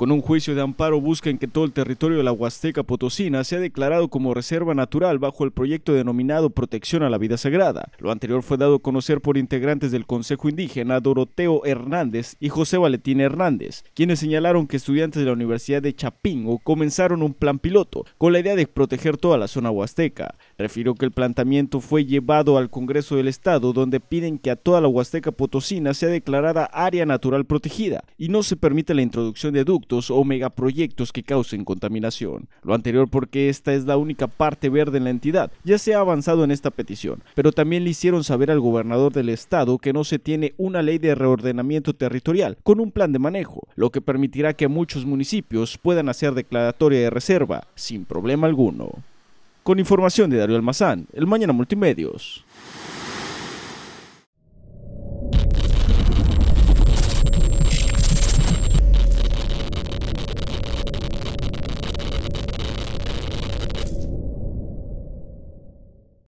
Con un juicio de amparo buscan que todo el territorio de la Huasteca Potosina sea declarado como reserva natural bajo el proyecto denominado Protección a la Vida Sagrada. Lo anterior fue dado a conocer por integrantes del Consejo Indígena Doroteo Hernández y José Valentín Hernández, quienes señalaron que estudiantes de la Universidad de Chapingo comenzaron un plan piloto con la idea de proteger toda la zona huasteca. Refirió que el planteamiento fue llevado al Congreso del Estado, donde piden que a toda la Huasteca Potosina sea declarada área natural protegida y no se permite la introducción de ductos o megaproyectos que causen contaminación. Lo anterior porque esta es la única parte verde en la entidad. Ya se ha avanzado en esta petición, pero también le hicieron saber al gobernador del estado que no se tiene una ley de reordenamiento territorial con un plan de manejo, lo que permitirá que muchos municipios puedan hacer declaratoria de reserva sin problema alguno. Con información de Darío Almazán, el Mañana Multimedios.